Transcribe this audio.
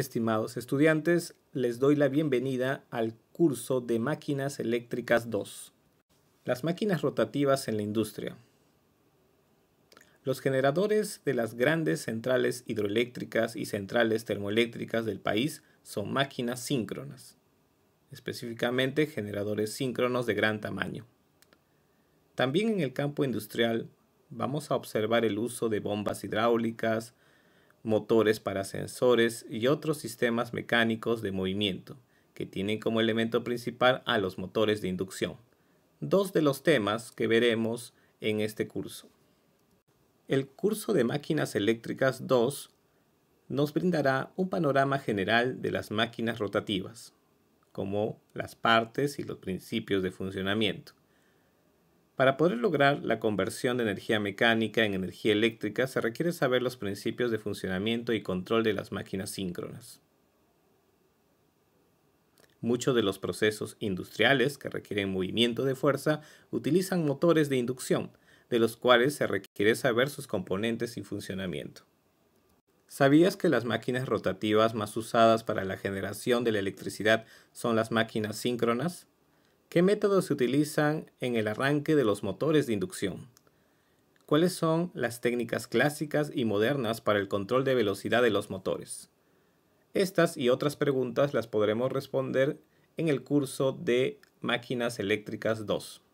Estimados estudiantes, les doy la bienvenida al curso de Máquinas Eléctricas 2. Las máquinas rotativas en la industria. Los generadores de las grandes centrales hidroeléctricas y centrales termoeléctricas del país son máquinas síncronas, específicamente generadores síncronos de gran tamaño. También en el campo industrial vamos a observar el uso de bombas hidráulicas, motores para sensores y otros sistemas mecánicos de movimiento, que tienen como elemento principal a los motores de inducción, dos de los temas que veremos en este curso. El curso de máquinas eléctricas 2 nos brindará un panorama general de las máquinas rotativas, como las partes y los principios de funcionamiento. Para poder lograr la conversión de energía mecánica en energía eléctrica se requiere saber los principios de funcionamiento y control de las máquinas síncronas. Muchos de los procesos industriales que requieren movimiento de fuerza utilizan motores de inducción, de los cuales se requiere saber sus componentes y funcionamiento. ¿Sabías que las máquinas rotativas más usadas para la generación de la electricidad son las máquinas síncronas? ¿Qué métodos se utilizan en el arranque de los motores de inducción? ¿Cuáles son las técnicas clásicas y modernas para el control de velocidad de los motores? Estas y otras preguntas las podremos responder en el curso de Máquinas Eléctricas 2.